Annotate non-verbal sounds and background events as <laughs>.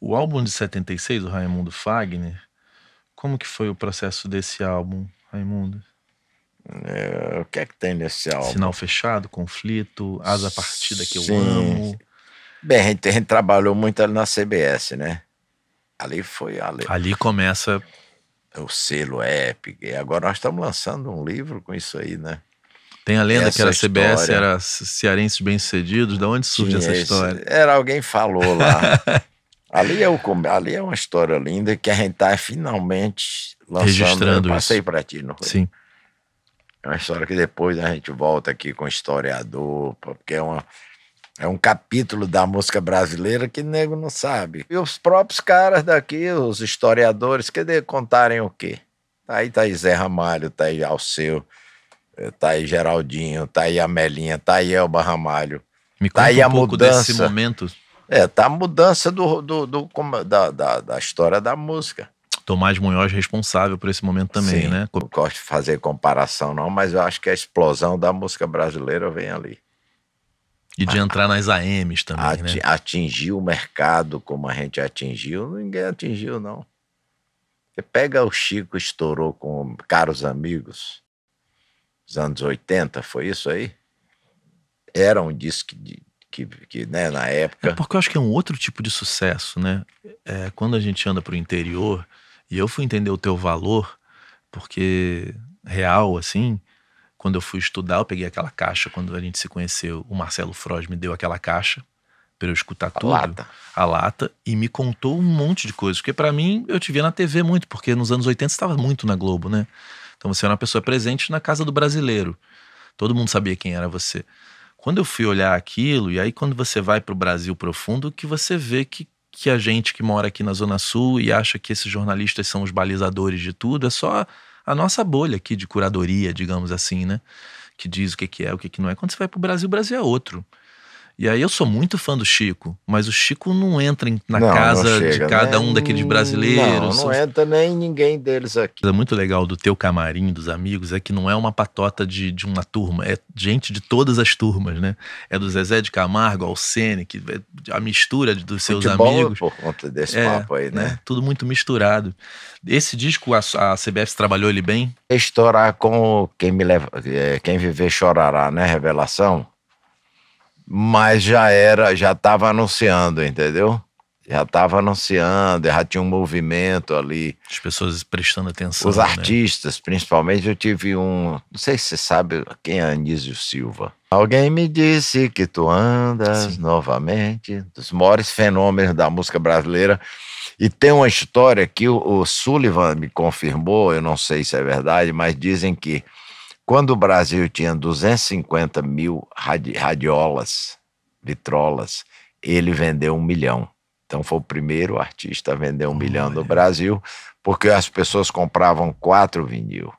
O álbum de 76, do Raimundo Fagner, como que foi o processo desse álbum, Raimundo? É, o que é que tem nesse álbum? Sinal fechado, conflito, asa partida que Sim. eu amo. Bem, a gente, a gente, trabalhou muito ali na CBS, né? Ali foi ali. Ali começa o selo épico. E agora nós estamos lançando um livro com isso aí, né? Tem a lenda essa que era história... CBS, era cearenses bem-sucedidos. Da onde surge Sim, essa história? Esse... Era alguém falou lá. <laughs> Ali é, o, ali é uma história linda que a gente está finalmente lançando. Registrando eu passei para ti, não foi? Sim. É uma história que depois a gente volta aqui com o historiador, porque é, uma, é um capítulo da música brasileira que nego não sabe. E os próprios caras daqui, os historiadores, dizer, contarem o quê? Tá aí tá aí Zé Ramalho, tá aí Alceu, eh, tá aí Geraldinho, tá aí Amelinha, tá aí Elba Ramalho. Me tá conta tá aí um a pouco mudança. desse momento. É, tá a mudança do, do, do da, da, da, história da música. Tomás Munhoz responsável por esse momento também, Sim, né? Não gosto de fazer comparação, não, mas eu acho que a explosão da música brasileira vem ali. E de entrar nas AMs também, né? Atingir o mercado como a gente atingiu, ninguém atingiu, não. Você pega o Chico, estourou com Caros Amigos, nos anos 80, foi isso aí? Era um disco de, que, que né, na época. É porque eu acho que é um outro tipo de sucesso, né? É, quando a gente anda para o interior, e eu fui entender o teu valor, porque real, assim, quando eu fui estudar, eu peguei aquela caixa, quando a gente se conheceu, o Marcelo Froz me deu aquela caixa para eu escutar a tudo, lata. a lata, e me contou um monte de coisas, porque para mim, eu te via na TV muito, porque nos anos 80 estava muito na Globo, né? Então você era uma pessoa presente na casa do brasileiro. Todo mundo sabia quem era você. Quando eu fui olhar aquilo, e aí quando você vai para o Brasil profundo, que você vê que, que a gente que mora aqui na Zona Sul e acha que esses jornalistas são os balizadores de tudo, é só a nossa bolha aqui de curadoria, digamos assim, né? Que diz o que, que é, o que, que não é. Quando você vai para o Brasil, o Brasil é outro. E aí eu sou muito fã do Chico, mas o Chico não entra na não, casa não chega, de né? cada um daqueles brasileiros. Não, não entra nem ninguém deles aqui. É muito legal do teu camarim, dos amigos, é que não é uma patota de, de uma turma, é gente de todas as turmas, né? É do Zezé de Camargo, Alcene, que é a mistura dos seus Futebol, é amigos. Por conta desse é, papo aí, né? É, tudo muito misturado. Esse disco, a, a trabalhou ele bem? Estourar com quem me leva, é, quem viver chorará, né? Revelação mas já era, já estava anunciando, entendeu? Já estava anunciando, já tinha um movimento ali. As pessoas prestando atenção. Os né? artistas, né? principalmente, eu tive um. Não sei se você sabe quem é Anísio Silva. Alguém me disse que tu andas Sim. novamente, dos maiores fenômenos da música brasileira. E tem uma história que o, o Sullivan me confirmou, eu não sei se é verdade, mas dizem que quando o Brasil tinha 250 mil radi radiolas, vitrolas, ele vendeu um milhão. Então foi o primeiro artista a vender um milhão no Brasil, porque as pessoas compravam quatro vinil.